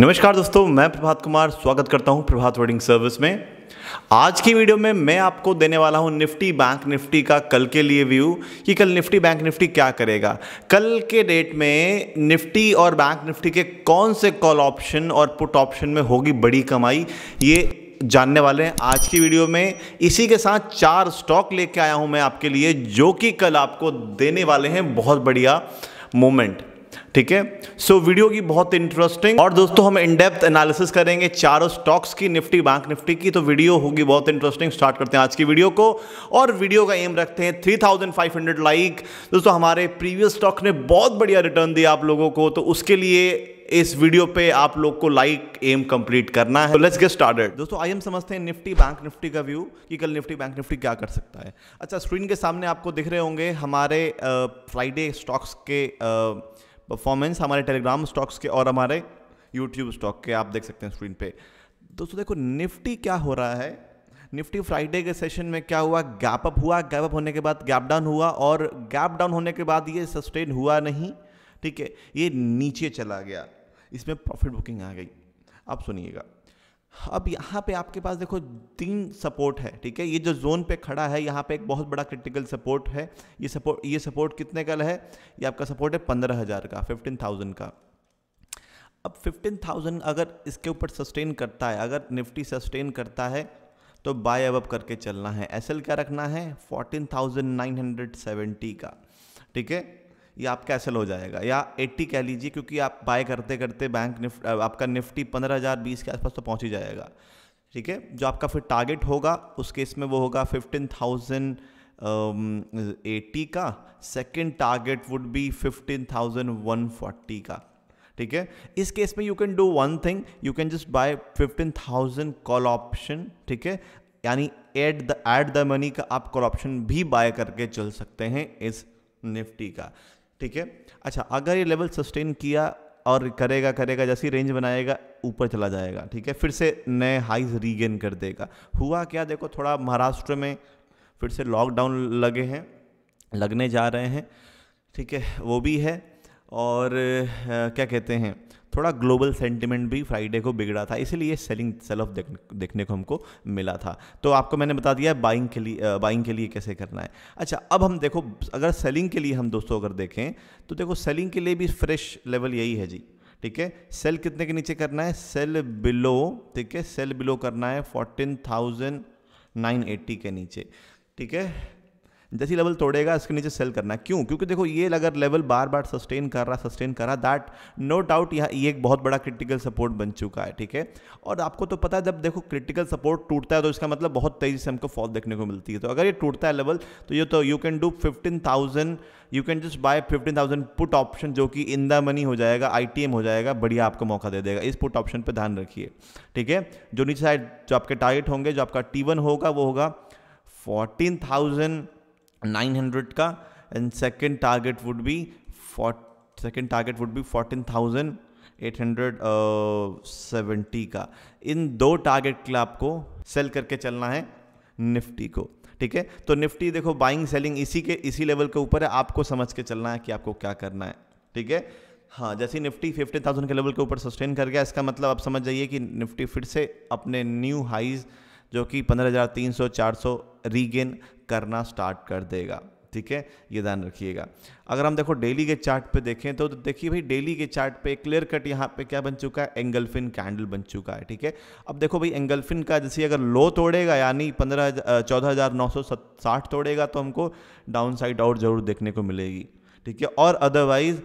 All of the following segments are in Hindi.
नमस्कार दोस्तों मैं प्रभात कुमार स्वागत करता हूं प्रभात वेडिंग सर्विस में आज की वीडियो में मैं आपको देने वाला हूं निफ्टी बैंक निफ्टी का कल के लिए व्यू कि कल निफ्टी बैंक निफ्टी क्या करेगा कल के डेट में निफ्टी और बैंक निफ्टी के कौन से कॉल ऑप्शन और पुट ऑप्शन में होगी बड़ी कमाई ये जानने वाले हैं आज की वीडियो में इसी के साथ चार स्टॉक लेके आया हूं मैं आपके लिए जो कि कल आपको देने वाले हैं बहुत बढ़िया मोमेंट ठीक है सो वीडियो की बहुत इंटरेस्टिंग और दोस्तों हम इनडेप्थ एनालिसिस करेंगे चारों स्टॉक्स की निफ्टी बैंक निफ्टी की तो वीडियो होगी बहुत इंटरेस्टिंग स्टार्ट करते हैं आज की वीडियो को और वीडियो का एम रखते हैं 3500 लाइक दोस्तों हमारे प्रीवियस स्टॉक ने बहुत बढ़िया रिटर्न दिया आप लोगों को तो उसके लिए इस वीडियो पे आप लोग को लाइक एम कंप्लीट करना है लेट्स गेट स्टार्टेड दोस्तों आई एम समझते हैं निफ्टी बैंक निफ्टी का व्यू कि कल निफ्टी बैंक निफ्टी क्या कर सकता है अच्छा स्क्रीन के सामने आपको दिख रहे होंगे हमारे फ्राइडे स्टॉक्स के आ, परफॉर्मेंस हमारे टेलीग्राम स्टॉक्स के और हमारे यूट्यूब स्टॉक के आप देख सकते हैं स्क्रीन पे दोस्तों देखो निफ्टी क्या हो रहा है निफ्टी फ्राइडे के सेशन में क्या हुआ गैप अप हुआ गैप अप होने के बाद गैप डाउन हुआ और गैप डाउन होने के बाद ये सस्टेन हुआ नहीं ठीक है ये नीचे चला गया इसमें प्रॉफिट बुकिंग आ गई आप सुनिएगा अब यहाँ पे आपके पास देखो तीन सपोर्ट है ठीक है ये जो जोन पे खड़ा है यहाँ पे एक बहुत बड़ा क्रिटिकल सपोर्ट है ये सपोर्ट ये सपोर्ट कितने का है ये आपका सपोर्ट है पंद्रह हज़ार का फिफ्टीन थाउजेंड का अब फिफ्टीन थाउजेंड अगर इसके ऊपर सस्टेन करता है अगर निफ्टी सस्टेन करता है तो बाय अब करके चलना है एस क्या रखना है fourteen thousand nine hundred seventy का ठीक है ये आप कैसल हो जाएगा या 80 कह लीजिए क्योंकि आप बाय करते करते बैंक निफ्ट आपका निफ्टी पंद्रह हज़ार बीस के आसपास तो पहुंच ही जाएगा ठीक है जो आपका फिर टारगेट होगा उस केस में वो होगा फिफ्टीन थाउजेंड एटी का second target would be fifteen thousand one forty का ठीक है इस केस में you can do one thing you can just buy fifteen thousand call option ठीक है यानी at the at the money का आप कॉल ऑप्शन भी बाय करके चल सकते हैं इस निफ्टी का ठीक है अच्छा अगर ये लेवल सस्टेन किया और करेगा करेगा जैसी रेंज बनाएगा ऊपर चला जाएगा ठीक है फिर से नए हाइज रीगेन कर देगा हुआ क्या देखो थोड़ा महाराष्ट्र में फिर से लॉकडाउन लगे हैं लगने जा रहे हैं ठीक है वो भी है और आ, क्या कहते हैं थोड़ा ग्लोबल सेंटिमेंट भी फ्राइडे को बिगड़ा था इसीलिए सेलिंग सेल ऑफ देख, देखने को हमको मिला था तो आपको मैंने बता दिया बाइंग के लिए बाइंग के लिए कैसे करना है अच्छा अब हम देखो अगर सेलिंग के लिए हम दोस्तों अगर देखें तो देखो सेलिंग के लिए भी फ्रेश लेवल यही है जी ठीक है सेल कितने के नीचे करना है सेल बिलो ठीक है सेल बिलो करना है फोर्टीन थाउजेंड नाइन एट्टी के नीचे ठीक है जैसे लेवल तोड़ेगा इसके नीचे सेल करना क्यों क्योंकि देखो ये अगर लेवल बार बार सस्टेन कर रहा सस्टेन कर रहा दैट नो डाउट यह ये एक बहुत बड़ा क्रिटिकल सपोर्ट बन चुका है ठीक है और आपको तो पता है जब देखो क्रिटिकल सपोर्ट टूटता है तो इसका मतलब बहुत तेजी से हमको फॉल देखने को मिलती है तो अगर ये टूटता है लेवल तो ये तो you can do fifteen thousand you can just buy fifteen thousand put option जो कि इन द मनी हो जाएगा आई टी एम हो जाएगा बढ़िया आपको मौका दे देगा इस पुट ऑप्शन पर ध्यान रखिए ठीक है जो नीचे साइड जो आपके टारगेट होंगे जो आपका टी वन होगा वो होगा फोर्टीन थाउजेंड 900 का and second target would be second target would be seventy का इन दो टारगेट के लिए आपको सेल करके चलना है निफ्टी को ठीक है तो निफ्टी देखो बाइंग सेलिंग इसी के इसी लेवल के ऊपर है आपको समझ के चलना है कि आपको क्या करना है ठीक है हाँ जैसे निफ्टी फिफ्टी थाउजेंड के लेवल के ऊपर सस्टेन कर गया इसका मतलब आप समझ जाइए कि निफ्टी फिर से अपने न्यू हाइज जो कि पंद्रह हज़ार तीन सौ चार सौ रीगेन करना स्टार्ट कर देगा ठीक है ये ध्यान रखिएगा अगर हम देखो डेली के चार्ट पे देखें तो देखिए भाई डेली के चार्ट पे क्लियर कट यहाँ पे क्या बन चुका है एंगलफिन कैंडल बन चुका है ठीक है अब देखो भाई एंगलफिन का जैसे अगर लो तोड़ेगा यानी पंद्रह चौदह हज़ार नौ सौ साठ तोड़ेगा तो हमको डाउन साइड आउट जरूर देखने को मिलेगी ठीक है और अदरवाइज़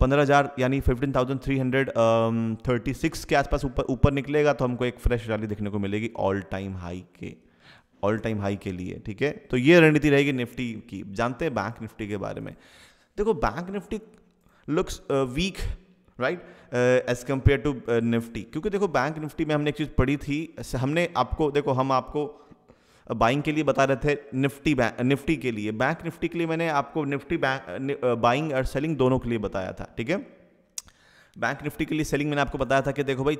पंद्रह हज़ार यानी fifteen thousand three hundred thirty six के आसपास ऊपर ऊपर निकलेगा तो हमको एक फ्रेश रैली देखने को मिलेगी ऑल टाइम हाई के ऑल टाइम हाई के लिए ठीक है तो ये रणनीति रहेगी निफ्टी की जानते हैं बैंक निफ्टी के बारे में देखो bank Nifty looks weak right as compare to Nifty क्योंकि देखो बैंक निफ्टी में हमने एक चीज़ पढ़ी थी हमने आपको देखो हम आपको बाइंग uh, के लिए बता रहे थे निफ्टी uh, निफ्टी के लिए बैंक निफ्टी के लिए मैंने आपको निफ्टी बाइंग uh, और सेलिंग दोनों के लिए बताया था ठीक है बैंक निफ्टी के लिए सेलिंग मैंने आपको बताया था कि देखो भाई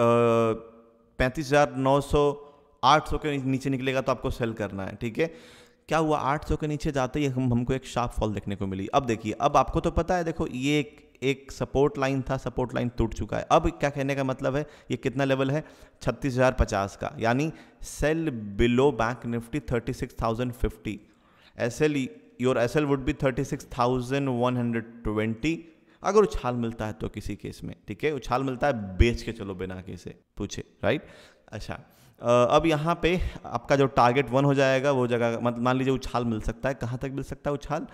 पैंतीस हज़ार नौ सौ सौ के नीचे निकलेगा तो आपको सेल करना है ठीक है क्या हुआ 800 के नीचे जाते ही हम हमको एक शार्प फॉल देखने को मिली अब देखिए अब आपको तो पता है देखो ये एक एक सपोर्ट लाइन था सपोर्ट लाइन टूट चुका है अब क्या कहने का मतलब है ये कितना लेवल है छत्तीस का यानी sell below bank Nifty 36,050 S your S would be 36,120 अगर उछाल मिलता है तो किसी केस में ठीक है उछाल मिलता है बेच के चलो बिना के से पूछे राइट अच्छा अब यहाँ पे आपका जो टारगेट वन हो जाएगा वो जगह मतलब मान लीजिए उछाल मिल सकता है कहाँ तक मिल सकता है उछाल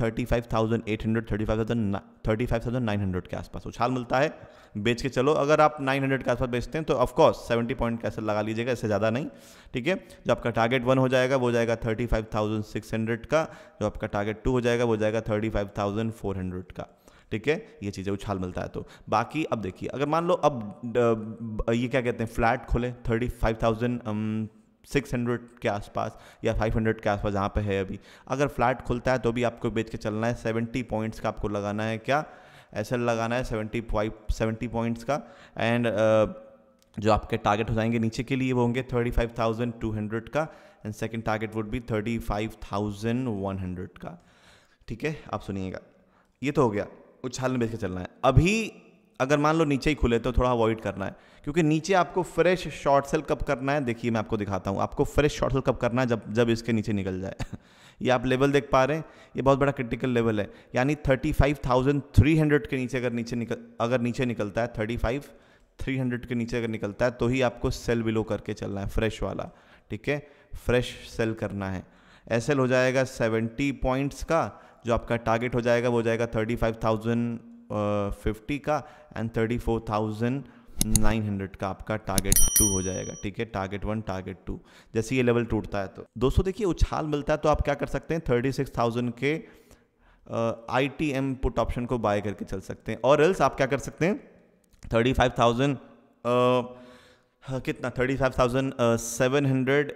thirty five thousand eight hundred thirty five thousand thirty five thousand nine hundred के आसपास उछाल मिलता है बेच के चलो अगर आप नाइन हंड्रेड के आसपास बेचते हैं तो ऑफकोर्स सेवेंटी पॉइंट कैसे लगा लीजिएगा इससे ज़्यादा नहीं ठीक है जो आपका टारगेट वन हो जाएगा वो जाएगा thirty five thousand six hundred का जो आपका टारगेट टू हो जाएगा वो जाएगा thirty five thousand four hundred का ठीक है ये चीज़ें उछाल मिलता है तो बाकी अब देखिए अगर मान लो अब ये क्या कहते हैं फ्लैट खोले thirty five thousand six hundred के आसपास या फाइव हंड्रेड के आसपास जहाँ पे है अभी अगर फ्लैट खुलता है तो भी आपको बेच के चलना है सेवेंटी पॉइंट्स का आपको लगाना है क्या ऐसे लगाना है सेवेंटी फाइव सेवेंटी पॉइंट्स का एंड uh, जो आपके टारगेट हो जाएंगे नीचे के लिए वो होंगे thirty five thousand two hundred का and second target would be thirty five thousand one hundred का ठीक है आप सुनिएगा ये तो हो गया कुछ में बेच के चलना है अभी अगर मान लो नीचे ही खुले तो थोड़ा अवॉइड करना है क्योंकि नीचे आपको फ्रेश शॉर्ट सेल कब करना है देखिए मैं आपको दिखाता हूँ आपको फ्रेश शॉर्ट सेल कब करना है जब जब इसके नीचे निकल जाए ये आप लेवल देख पा रहे हैं ये बहुत बड़ा क्रिटिकल लेवल है यानी thirty five thousand three hundred के नीचे अगर नीचे निकल अगर नीचे निकलता है हंड्रेड के नीचे अगर निकलता है तो ही आपको सेल बिलो करके चलना है फ्रेश वाला ठीक है फ्रेश सेल करना है एस हो जाएगा सेवेंटी पॉइंट्स का जो आपका टारगेट हो जाएगा वो हो जाएगा थर्टी फाइव थाउजेंड फिफ्टी का and thirty four thousand nine hundred का आपका टारगेट टू हो जाएगा ठीक है टारगेट वन टारगेट टू जैसे ये लेवल टूटता है तो दोस्तों देखिए उछाल मिलता है तो आप क्या कर सकते हैं थर्टी सिक्स थाउजेंड के I T M put option को बाय करके चल सकते हैं और एल्स आप क्या कर सकते हैं थर्टी फाइव थाउजेंड कितना thirty five thousand seven hundred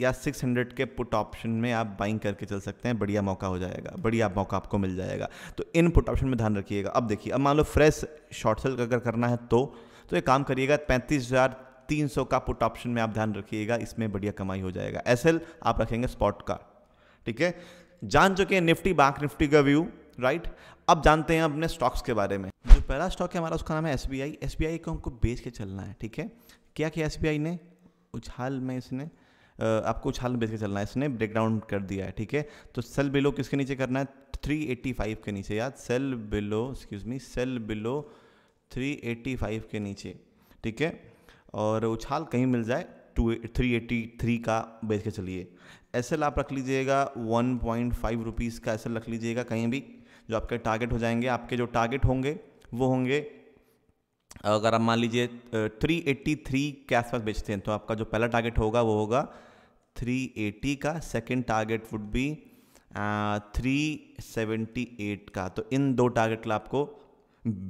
या 600 के पुट ऑप्शन में आप बाइंग करके चल सकते हैं बढ़िया मौका हो जाएगा बढ़िया मौका आपको मिल जाएगा तो इन पुट ऑप्शन में ध्यान रखिएगा अब देखिए अब मान लो फ्रेश शॉर्ट सेल अगर करना है तो तो एक काम करिएगा पैंतीस हज़ार तीन सौ का पुट ऑप्शन में आप ध्यान रखिएगा इसमें बढ़िया कमाई हो जाएगा एस आप रखेंगे स्पॉट का ठीक है जान चुके हैं निफ्टी बैंक निफ्टी का व्यू राइट अब जानते हैं अपने स्टॉक्स के बारे में जो पहला स्टॉक है हमारा उसका नाम है S B I S B I को हमको बेच के चलना है ठीक है क्या किया एस बी आई ने उछाल में इसने आपको उछाल बेच के चलना है इसने ब्रेक डाउन कर दिया है ठीक है तो सेल बिलो किसके नीचे करना है 385 के नीचे याद sell below excuse me sell below 385 के नीचे ठीक है और उछाल कहीं मिल जाए टू थ्री एट्टी थ्री का बेच के चलिए एस एल आप रख लीजिएगा वन पॉइंट फाइव रुपीज़ का एस एल रख लीजिएगा कहीं भी जो आपके टारगेट हो जाएंगे आपके जो टारगेट होंगे वो होंगे अगर आप मान लीजिए थ्री एट्टी थ्री के आसपास बेचते हैं तो आपका जो पहला टारगेट होगा वो होगा 380 का second target would be three seventy eight का तो इन दो टारगेट आपको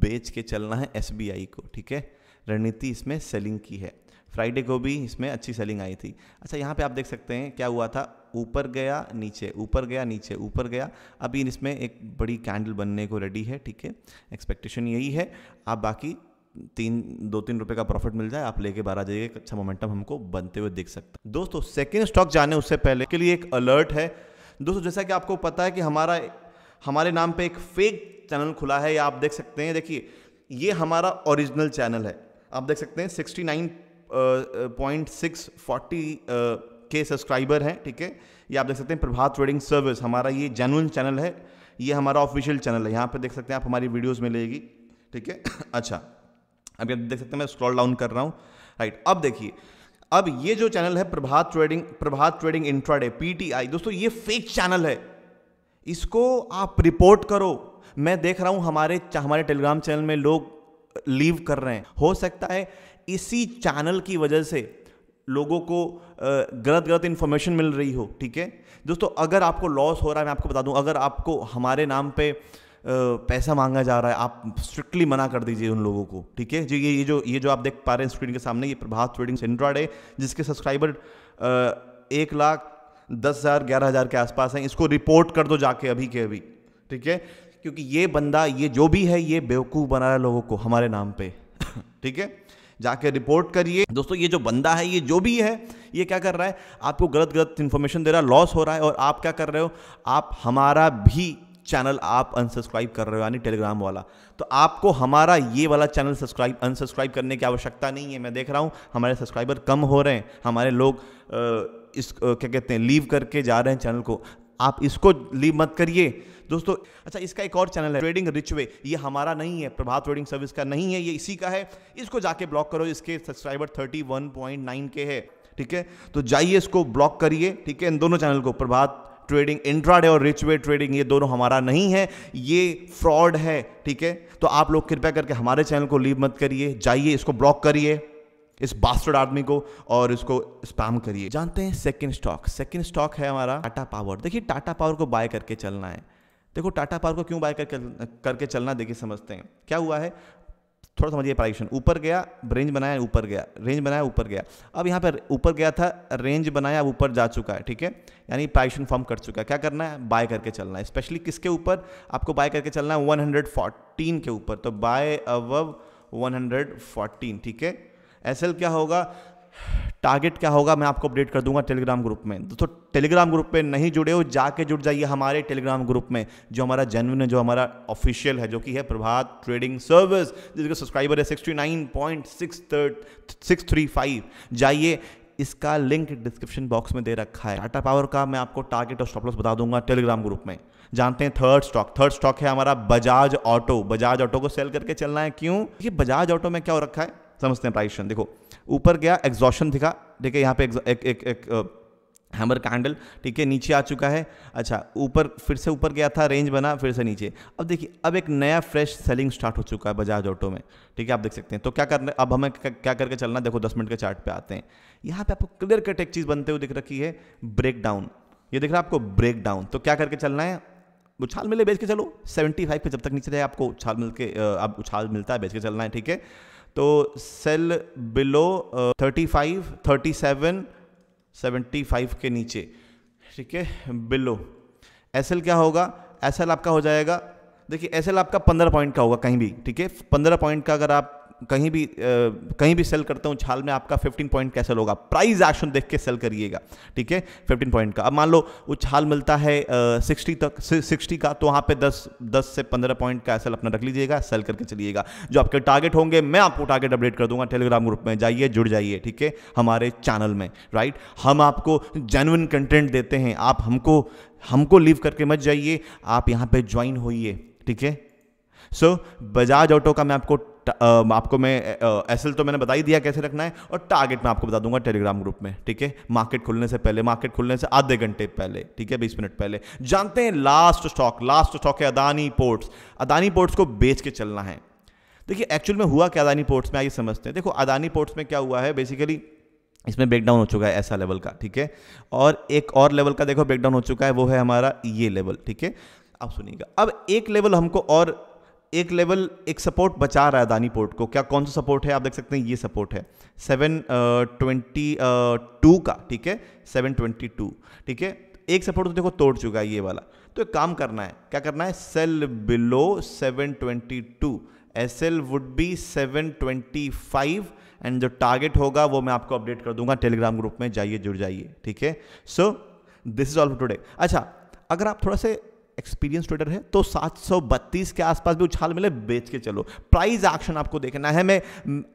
बेच के चलना है एस को ठीक है रणनीति इसमें सेलिंग की है फ्राइडे को भी इसमें अच्छी सेलिंग आई थी अच्छा यहाँ पे आप देख सकते हैं क्या हुआ था ऊपर गया नीचे ऊपर गया नीचे ऊपर गया अभी इसमें एक बड़ी कैंडल बनने को रेडी है ठीक है एक्सपेक्टेशन यही है आप बाकी तीन दो तीन रुपए का प्रॉफिट मिल जाए आप लेके बाहर आ जाइए अच्छा मोमेंटम हमको बनते हुए देख सकते हैं दोस्तों सेकेंड स्टॉक जाने उससे पहले के लिए एक अलर्ट है दोस्तों जैसा कि आपको पता है कि हमारा हमारे नाम पे एक फेक चैनल खुला है या आप देख सकते हैं देखिए ये हमारा ओरिजिनल चैनल है आप देख सकते हैं sixty nine point six forty के सब्सक्राइबर हैं ठीक है ये आप देख सकते हैं प्रभात ट्रेडिंग सर्विस हमारा ये जेनुअन चैनल है ये हमारा ऑफिशियल चैनल है यहाँ पे देख सकते हैं आप हमारी वीडियोस मिलेगी ठीक है अच्छा अभी आप देख सकते हैं मैं स्क्रॉल डाउन कर रहा हूँ राइट अब देखिए अब ये जो चैनल है Prabhat trading Prabhat trading intraday PTI दोस्तों ये फेक चैनल है इसको आप रिपोर्ट करो मैं देख रहा हूं हमारे हमारे टेलीग्राम चैनल में लोग लीव कर रहे हैं हो सकता है इसी चैनल की वजह से लोगों को गलत गलत इन्फॉर्मेशन मिल रही हो ठीक है दोस्तों अगर आपको लॉस हो रहा है मैं आपको बता दूं अगर आपको हमारे नाम पे पैसा मांगा जा रहा है आप स्ट्रिक्टली मना कर दीजिए उन लोगों को ठीक है जी ये जो ये जो आप देख पा रहे हैं स्क्रीन के सामने ये प्रभात ट्रेडिंग सेंट्राड है जिसके सब्सक्राइबर एक लाख दस हज़ार ग्यारह हज़ार के आसपास हैं इसको रिपोर्ट कर दो जाके अभी के अभी ठीक है क्योंकि ये बंदा ये जो भी है ये बेवकूफ़ बना रहा है लोगों को हमारे नाम पे ठीक है जाके रिपोर्ट करिए दोस्तों ये जो बंदा है ये जो भी है ये क्या कर रहा है आपको गलत गलत इन्फॉर्मेशन दे रहा है लॉस हो रहा है और आप क्या कर रहे हो आप हमारा भी चैनल आप अनसब्सक्राइब कर रहे हो यानी टेलीग्राम वाला तो आपको हमारा ये वाला चैनल सब्सक्राइब अनसब्सक्राइब करने की आवश्यकता नहीं है मैं देख रहा हूँ हमारे सब्सक्राइबर कम हो रहे हैं हमारे लोग इस क्या कहते हैं लीव करके जा रहे हैं चैनल को आप इसको लीव मत करिए दोस्तों अच्छा इसका एक और चैनल है ट्रेडिंग रिच वे ये हमारा नहीं है प्रभात ट्रेडिंग सर्विस का नहीं है ये इसी का है इसको जाके ब्लॉक करो इसके सब्सक्राइबर 31.9 के है ठीक है तो जाइए इसको ब्लॉक करिए ठीक है इन दोनों चैनल को प्रभात ट्रेडिंग इंट्राडे और रिच वे ट्रेडिंग ये दोनों हमारा नहीं है ये फ्रॉड है ठीक है तो आप लोग कृपया करके हमारे चैनल को लीव मत करिए जाइए इसको ब्लॉक करिए इस बास्टर्ड आदमी को और इसको स्पैम करिए जानते हैं सेकंड स्टॉक सेकंड स्टॉक है हमारा टाटा पावर देखिए टाटा पावर को बाय करके चलना है देखो टाटा पावर को क्यों बाय करके करके चलना देखिए समझते हैं क्या हुआ है थोड़ा समझिए पाइशन ऊपर गया रेंज बनाया ऊपर गया रेंज बनाया ऊपर गया अब यहाँ पर ऊपर गया था रेंज बनाया अब ऊपर जा चुका है ठीक है यानी पाइशन फॉर्म कर चुका है क्या करना है बाय करके चलना है स्पेशली किसके ऊपर आपको बाय करके चलना है फोर्टीन के ऊपर तो बाय हंड्रेड फोर्टीन ठीक है एस क्या होगा टारगेट क्या होगा मैं आपको अपडेट कर दूंगा टेलीग्राम ग्रुप में दोस्तों टेलीग्राम ग्रुप पे नहीं जुड़े हो जाके जुड़ जाइए हमारे टेलीग्राम ग्रुप में जो हमारा जेनविन है जो हमारा ऑफिशियल है जो कि है प्रभात ट्रेडिंग सर्विस जिसके सब्सक्राइबर है sixty nine point six six three five जाइए इसका लिंक डिस्क्रिप्शन बॉक्स में दे रखा है टाटा पावर का मैं आपको टारगेट और स्टॉपलॉस बता दूंगा टेलीग्राम ग्रुप में जानते हैं थर्ड स्टॉक थर्ड स्टॉक है हमारा बजाज ऑटो बजाज ऑटो को सेल करके चलना है क्यों ये बजाज ऑटो में क्या हो रखा है समझते हैं प्राइस देखो ऊपर गया एग्जॉशन दिखा ठीक है यहाँ पे एक एक, एक, एक हैमर कैंडल ठीक है नीचे आ चुका है अच्छा ऊपर फिर से ऊपर गया था रेंज बना फिर से नीचे अब देखिए अब एक नया फ्रेश सेलिंग स्टार्ट हो चुका है बजाज ऑटो में ठीक है आप देख सकते हैं तो क्या करना अब हमें क्या करके चलना देखो दस मिनट के चार्ट पे आते हैं यहाँ पे आपको क्लियर कट एक चीज़ बनते हुए दिख रखी है ब्रेक डाउन ये दिख रहा है आपको ब्रेक डाउन तो क्या करके चलना है उछाल मिले बेच के चलो फाइव पे जब तक नीचे जाए आपको उछाल मिल के अब उछाल मिलता है बेच के चलना है ठीक है तो sell below thirty five thirty seven seventy five के नीचे ठीक है बिलो एस क्या होगा एस आपका हो जाएगा देखिए एस आपका पंद्रह पॉइंट का होगा कहीं भी ठीक है पंद्रह पॉइंट का अगर आप कहीं भी आ, कहीं भी सेल करता हूँ छाल में आपका 15 पॉइंट कैसे होगा प्राइस एक्शन देख के सेल करिएगा ठीक है 15 पॉइंट का अब मान लो वो छाल मिलता है सिक्सटी तक सिक्सटी का तो वहाँ पे दस दस से पंद्रह पॉइंट का सेल अपना रख लीजिएगा सेल करके चलिएगा जो आपके टारगेट होंगे मैं आपको टारगेट अपडेट कर दूंगा टेलीग्राम ग्रुप में जाइए जुड़ जाइए ठीक है हमारे चैनल में राइट हम आपको जेनुअन कंटेंट देते हैं आप हमको हमको लीव करके मत जाइए आप यहाँ पर ज्वाइन होइए ठीक है सो बजाज ऑटो का मैं आपको आपको मैं एस तो मैंने बता ही दिया कैसे रखना है और टारगेट मैं आपको बता दूंगा टेलीग्राम ग्रुप में ठीक है मार्केट खुलने से पहले मार्केट खुलने से आधे घंटे पहले ठीक है बीस मिनट पहले जानते हैं लास्ट स्टॉक लास्ट स्टॉक है अदानी पोर्ट्स अदानी पोर्ट्स को बेच के चलना है देखिए एक्चुअल में हुआ क्या अदानी पोर्ट्स में आइए समझते हैं देखो अदानी पोर्ट्स में क्या हुआ है बेसिकली इसमें ब्रेकडाउन हो चुका है ऐसा लेवल का ठीक है और एक और लेवल का देखो ब्रेकडाउन हो चुका है वो है हमारा ये लेवल ठीक है आप सुनिएगा अब एक लेवल हमको और एक लेवल एक सपोर्ट बचा रहा है दानी पोर्ट को क्या कौन सा सपोर्ट है आप देख सकते हैं ये सपोर्ट है सेवन ट्वेंटी टू का ठीक है सेवन ट्वेंटी टू ठीक है एक सपोर्ट तो देखो तोड़ चुका है ये वाला तो एक काम करना है क्या करना है sell below seven twenty two S L would be seven twenty five and जो टारगेट होगा वो मैं आपको अपडेट कर दूंगा टेलीग्राम ग्रुप में जाइए जुड़ जाइए ठीक है so this is all today अच्छा अगर आप थोड़ा से एक्सपीरियंस ट्रेडर है तो 732 के आसपास भी उछाल मिले बेच के चलो प्राइस एक्शन आपको देखना है मैं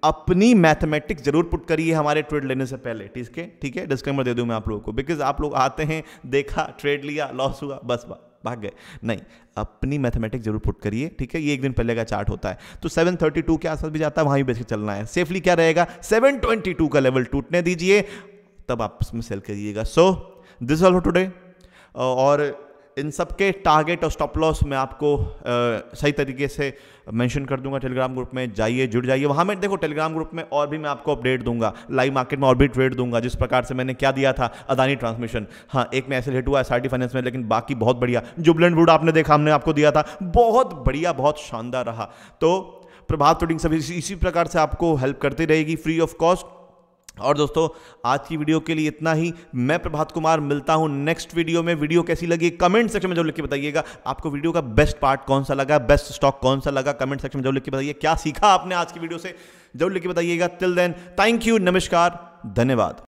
अपनी मैथमेटिक्स जरूर पुट करिए हमारे ट्रेड लेने से पहले ठीक है ठीक है डिस्क्लेमर दे दूं मैं आप लोगों को बिकॉज आप लोग आते हैं देखा ट्रेड लिया लॉस हुआ बस बा, भाग गए नहीं अपनी मैथमेटिक्स जरूर पुट करिए ठीक है ये एक दिन पहले का चार्ट होता है तो 732 के आसपास भी जाता है वहां भी बेच के चलना है सेफली क्या रहेगा 722 का लेवल टूटने दीजिए तब आप उसमें सेल करिएगा सो दिस ऑल टुडे और इन सब के टारगेट और स्टॉप लॉस मैं आपको आ, सही तरीके से मेंशन कर दूंगा टेलीग्राम ग्रुप में जाइए जुड़ जाइए वहाँ में देखो टेलीग्राम ग्रुप में और भी मैं आपको अपडेट दूंगा लाइव मार्केट में और भी ट्रेड दूंगा जिस प्रकार से मैंने क्या दिया था अदानी ट्रांसमिशन हाँ एक में ऐसे हिट हुआ एसआर फाइनेंस में लेकिन बाकी बहुत बढ़िया जुबलेंट वुड आपने देखा हमने आपको दिया था बहुत बढ़िया बहुत शानदार रहा तो प्रभात ट्रेडिंग सब इसी प्रकार से आपको हेल्प करती रहेगी फ्री ऑफ कॉस्ट और दोस्तों आज की वीडियो के लिए इतना ही मैं प्रभात कुमार मिलता हूं नेक्स्ट वीडियो में वीडियो कैसी लगी कमेंट सेक्शन में जरूर लिख के बताइएगा आपको वीडियो का बेस्ट पार्ट कौन सा लगा बेस्ट स्टॉक कौन सा लगा कमेंट सेक्शन में जरूर लिख के बताइए क्या सीखा आपने आज की वीडियो से जरूर लिख के बताइएगा टिल देन थैंक यू नमस्कार धन्यवाद